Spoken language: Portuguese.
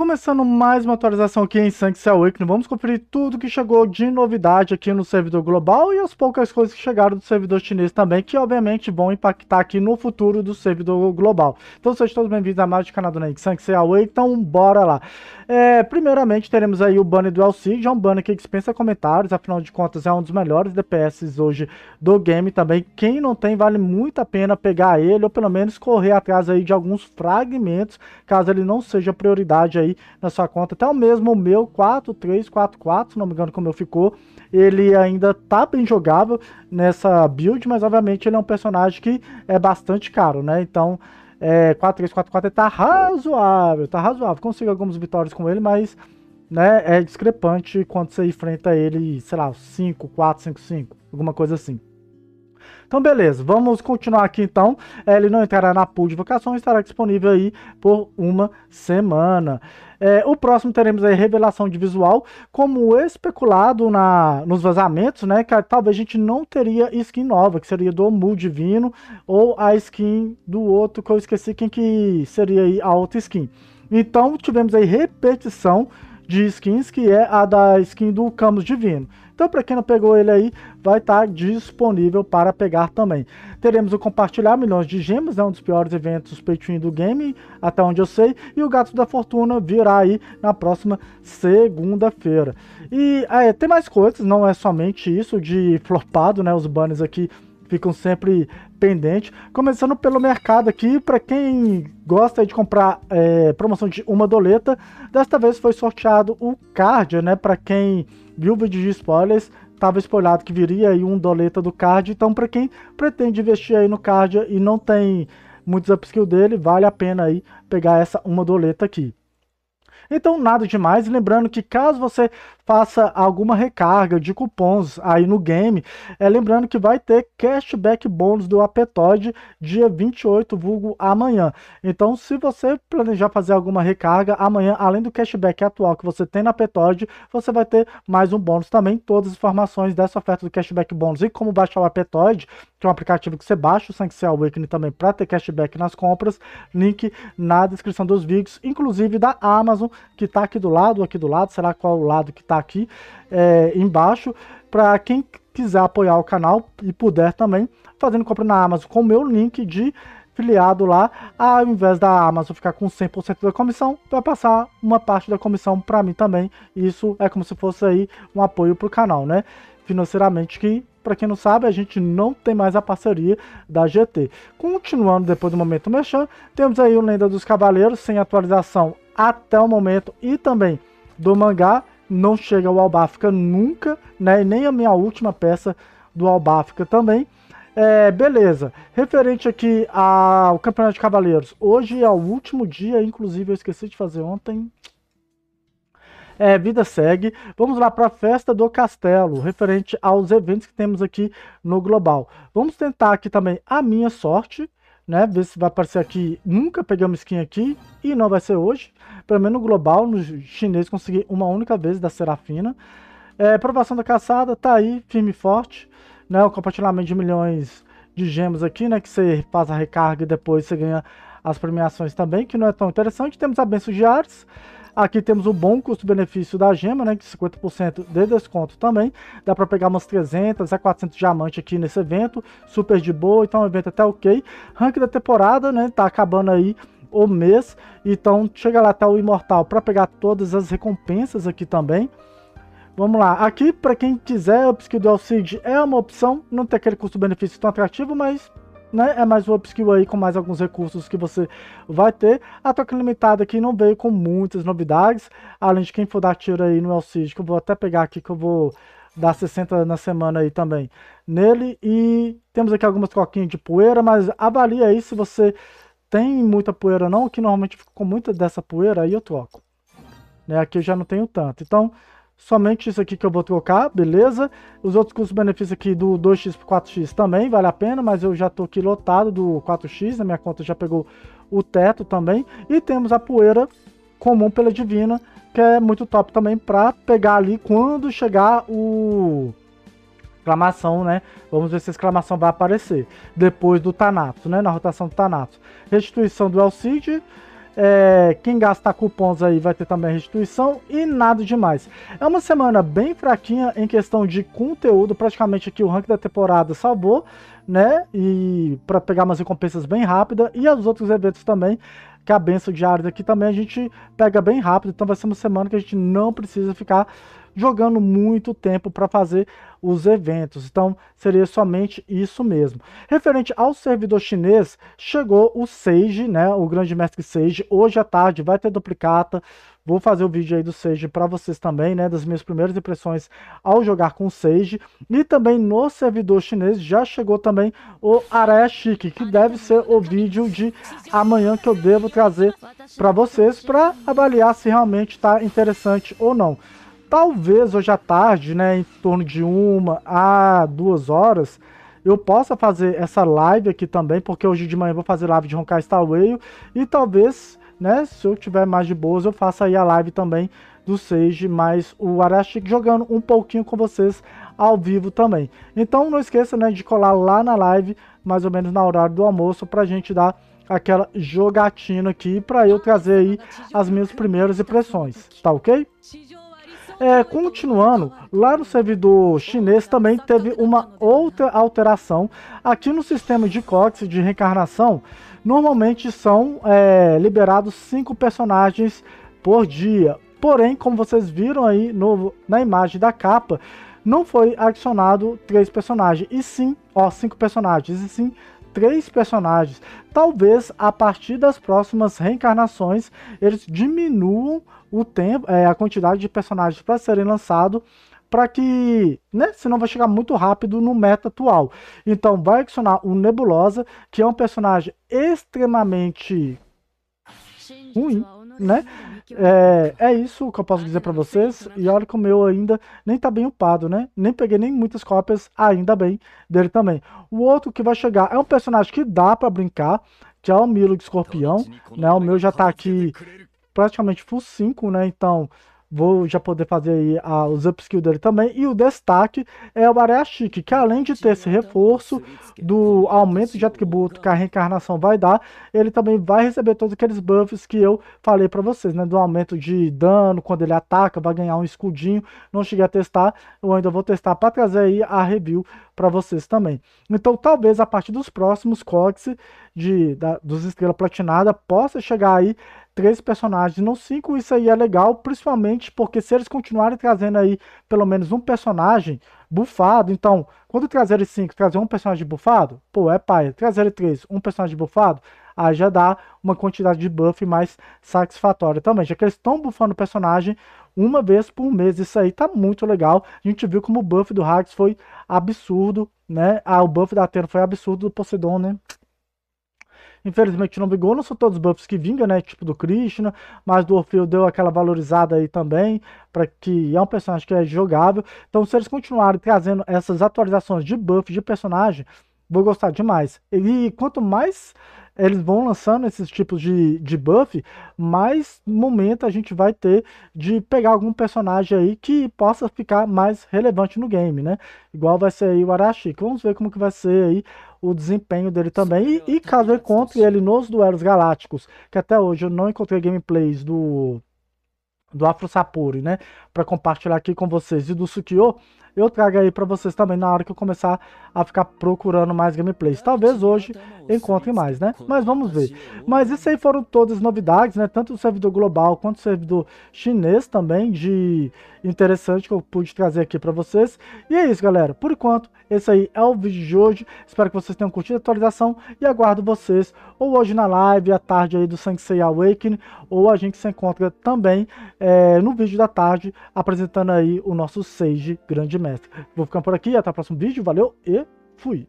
Começando mais uma atualização aqui em Sunset Weekly, vamos conferir tudo que chegou de novidade aqui no servidor global e as poucas coisas que chegaram do servidor chinês também, que obviamente vão impactar aqui no futuro do servidor global. Então sejam todos bem-vindos a mais um canal do Nerd Sunset Weekly, então bora lá. É, primeiramente teremos aí o banner do Alcid, é um banner que dispensa comentários, afinal de contas é um dos melhores DPS hoje do game também. Quem não tem, vale muito a pena pegar ele ou pelo menos correr atrás aí de alguns fragmentos, caso ele não seja prioridade aí aí na sua conta. Até o mesmo o meu 4344, se não me engano como eu ficou, ele ainda tá bem jogável nessa build, mas obviamente ele é um personagem que é bastante caro, né? Então, é, 4344 tá razoável, tá razoável. Consigo algumas vitórias com ele, mas né, é discrepante quando você enfrenta ele, sei lá, 5, 4, 5, 5, alguma coisa assim. Então, beleza, vamos continuar aqui então. É, ele não entrará na pool de vocação, estará disponível aí por uma semana. É, o próximo teremos a revelação de visual, como especulado na, nos vazamentos, né? Que talvez a gente não teria skin nova, que seria do Mu Divino, ou a skin do outro, que eu esqueci quem que seria aí a outra skin. Então tivemos aí repetição de skins, que é a da skin do Camus Divino. Então, para quem não pegou ele aí, vai estar tá disponível para pegar também. Teremos o Compartilhar Milhões de Gemas, é um dos piores eventos peitinho do game, até onde eu sei, e o Gato da Fortuna virá aí na próxima segunda-feira. E é, tem mais coisas, não é somente isso de flopado, né? Os banners aqui ficam sempre pendentes. Começando pelo mercado aqui, para quem gosta de comprar é, promoção de uma doleta, desta vez foi sorteado o card, né? Para quem viu o vídeo de spoilers, estava spoilado que viria aí um doleta do card. Então, para quem pretende investir aí no card e não tem muitos upskill dele, vale a pena aí pegar essa uma doleta aqui. Então, nada demais. Lembrando que caso você faça alguma recarga de cupons aí no game. É, lembrando que vai ter cashback bônus do Apetoid dia 28, vulgo amanhã. Então, se você planejar fazer alguma recarga amanhã, além do cashback atual que você tem na Apetoid, você vai ter mais um bônus também. Todas as informações dessa oferta do cashback bônus e como baixar o Apetoid, que é um aplicativo que você baixa o Sanctuary Awakening também para ter cashback nas compras. Link na descrição dos vídeos, inclusive da Amazon, que está aqui do lado, aqui do lado, será qual o lado que está aqui é, embaixo para quem quiser apoiar o canal e puder também, fazendo compra na Amazon com o meu link de filiado lá, ao invés da Amazon ficar com 100% da comissão, vai passar uma parte da comissão para mim também. Isso é como se fosse aí um apoio para o canal, né? Financeiramente que para quem não sabe, a gente não tem mais a parceria da GT. Continuando depois do momento mexendo, temos aí o Lenda dos Cavaleiros sem atualização até o momento e também do mangá não chega ao Albafica nunca, né? nem a minha última peça do Albafica também. É, beleza. Referente aqui ao Campeonato de Cavaleiros, hoje é o último dia, inclusive eu esqueci de fazer ontem. É, vida segue. Vamos lá para a festa do castelo, referente aos eventos que temos aqui no Global. Vamos tentar aqui também a minha sorte né? Ver se vai aparecer aqui. Nunca pegamos skin aqui e não vai ser hoje. Pelo menos no global, no chinês, consegui uma única vez da Serafina. É, aprovação da caçada, tá aí, firme e forte. Né? O compartilhamento de milhões de gemas aqui, né? Que você faz a recarga e depois você ganha as premiações também, que não é tão interessante. Temos a benção de Ares. Aqui temos o bom custo-benefício da gema, né, que 50% de desconto também. Dá para pegar umas 300 a 400 diamantes aqui nesse evento, super de boa, então é um evento até tá ok. Rank da temporada, né, tá acabando aí o mês, então chega lá até o Imortal para pegar todas as recompensas aqui também. Vamos lá, aqui para quem quiser, o Upskill do é uma opção, não tem aquele custo-benefício tão atrativo, mas né? É mais um upskill aí com mais alguns recursos que você vai ter. A troca limitada aqui não veio com muitas novidades. Além de quem for dar tiro aí no Cid que eu vou até pegar aqui que eu vou dar 60 na semana aí também nele. E temos aqui algumas coquinhas de poeira, mas avalie aí se você tem muita poeira ou não, que normalmente ficou com muita dessa poeira, aí eu troco. Né? Aqui eu já não tenho tanto. Então, somente isso aqui que eu vou trocar, beleza? Os outros custos-benefícios aqui do 2x para 4x também vale a pena, mas eu já estou aqui lotado do 4x, na né? minha conta já pegou o teto também. E temos a poeira comum pela divina, que é muito top também para pegar ali quando chegar o exclamação, né? Vamos ver se a exclamação vai aparecer depois do tanato, né? Na rotação do tanato, Restituição do Alcide, é, quem gastar cupons aí vai ter também restituição e nada demais. É uma semana bem fraquinha em questão de conteúdo, praticamente aqui o ranking da temporada salvou, né? E para pegar umas recompensas bem rápida e os outros eventos também que a benção diária aqui também a gente pega bem rápido, então vai ser uma semana que a gente não precisa ficar jogando muito tempo para fazer os eventos. Então, seria somente isso mesmo. Referente ao servidor chinês, chegou o Sage, né, o Grande Mestre Sage. Hoje à tarde vai ter duplicata. Vou fazer o vídeo aí do Sage para vocês também, né, das minhas primeiras impressões ao jogar com o Sage. E também no servidor chinês já chegou também o Araya Chique, que deve ser o vídeo de amanhã que eu devo trazer para vocês para avaliar se realmente está interessante ou não talvez hoje à tarde, né, em torno de uma a duas horas, eu possa fazer essa live aqui também, porque hoje de manhã eu vou fazer live de Honkai Star Rail, e talvez, né, se eu tiver mais de boas, eu faça aí a live também do Sage, mais o Arashi jogando um pouquinho com vocês ao vivo também. Então não esqueça, né, de colar lá na live, mais ou menos na horário do almoço, pra gente dar aquela jogatina aqui, pra eu trazer aí as minhas primeiras impressões, tá ok? É, continuando, lá no servidor chinês também teve uma outra alteração. Aqui no sistema de códice de reencarnação, normalmente são é, liberados cinco personagens por dia. Porém, como vocês viram aí no, na imagem da capa, não foi adicionado três personagens, e sim, ó, cinco personagens, e sim três personagens. Talvez a partir das próximas reencarnações eles diminuam o tempo, é, a quantidade de personagens para serem lançados para que, né, senão vai chegar muito rápido no meta atual. Então vai adicionar o Nebulosa, que é um personagem extremamente ruim, né? É, é isso que eu posso dizer para vocês. E olha que o meu ainda nem tá bem upado, né? Nem peguei nem muitas cópias, ainda bem, dele também. O outro que vai chegar é um personagem que dá para brincar, que é o Milo de Escorpião, né? O meu já tá aqui praticamente full 5, né? Então, Vou já poder fazer a, ah, os upskills dele também. E o destaque é o Areia Chique, que além de ter esse então, reforço é do aumento de atributo então. que a reencarnação vai dar, ele também vai receber todos aqueles buffs que eu falei para vocês, né? Do aumento de dano, quando ele ataca, vai ganhar um escudinho. Não cheguei a testar, eu ainda vou testar para trazer aí a review para vocês também. Então, talvez a partir dos próximos cox de, da, dos Estrela Platinada possa chegar aí três personagens no 5, isso aí é legal, principalmente porque se eles continuarem trazendo aí pelo menos um personagem bufado, então, quando trazerem 5, trazer um personagem bufado, pô, é pai. Trazerem 3, um personagem bufado, aí já dá uma quantidade de buff mais satisfatória também. Já que eles estão bufando o personagem uma vez por mês, isso aí tá muito legal. A gente viu como o buff do Hags foi absurdo, né? Ah, o buff da Atena foi absurdo do Poseidon, né? Infelizmente não vingou, não são todos os buffs que vingam, né? Tipo do Krishna, mas do Orfeu deu aquela valorizada aí também, para que é um personagem que é jogável. Então, se eles continuarem trazendo essas atualizações de buff de personagem, vou gostar demais. E quanto mais eles vão lançando esses tipos de, de buff, mais momento a gente vai ter de pegar algum personagem aí que possa ficar mais relevante no game, né? Igual vai ser aí o Arashi. Vamos ver como que vai ser aí o desempenho dele também. E, e caso encontre ele nos duelos galácticos, que até hoje eu não encontrei gameplays do do Afro Sapori, né, para compartilhar aqui com vocês e do Sukio, eu trago aí para vocês também na hora que eu começar a ficar procurando mais gameplays. É, Talvez hoje então encontre mais, né? Mas vamos ver. Mas isso aí foram todas as novidades, né? Tanto o servidor global quanto o servidor chinês também, de interessante que eu pude trazer aqui para vocês. E é isso, galera. Por enquanto, esse aí é o vídeo de hoje. Espero que vocês tenham curtido a atualização e aguardo vocês ou hoje na live, à tarde aí do Sansei Awakening, ou a gente se encontra também é, no vídeo da tarde apresentando aí o nosso Sage Grande Mestre. Vou ficando por aqui, até o próximo vídeo, valeu e fui!